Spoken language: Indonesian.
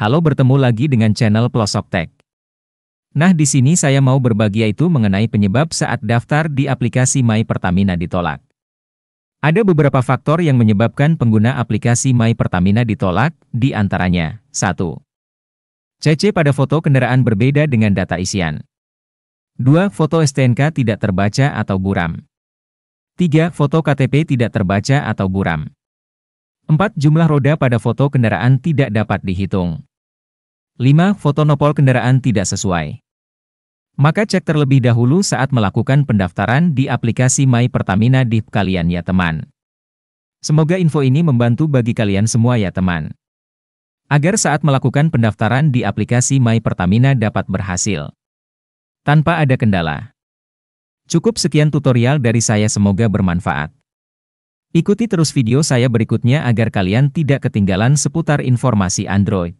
Halo bertemu lagi dengan channel Pelosok Tech. Nah di sini saya mau berbagi yaitu mengenai penyebab saat daftar di aplikasi My Pertamina ditolak. Ada beberapa faktor yang menyebabkan pengguna aplikasi My Pertamina ditolak, di antaranya, 1. CC pada foto kendaraan berbeda dengan data isian. 2. Foto STNK tidak terbaca atau buram. 3. Foto KTP tidak terbaca atau buram. 4. Jumlah roda pada foto kendaraan tidak dapat dihitung. 5. Foto nopol kendaraan tidak sesuai. Maka cek terlebih dahulu saat melakukan pendaftaran di aplikasi My Pertamina di kalian ya teman. Semoga info ini membantu bagi kalian semua ya teman. Agar saat melakukan pendaftaran di aplikasi My Pertamina dapat berhasil. Tanpa ada kendala. Cukup sekian tutorial dari saya semoga bermanfaat. Ikuti terus video saya berikutnya agar kalian tidak ketinggalan seputar informasi Android.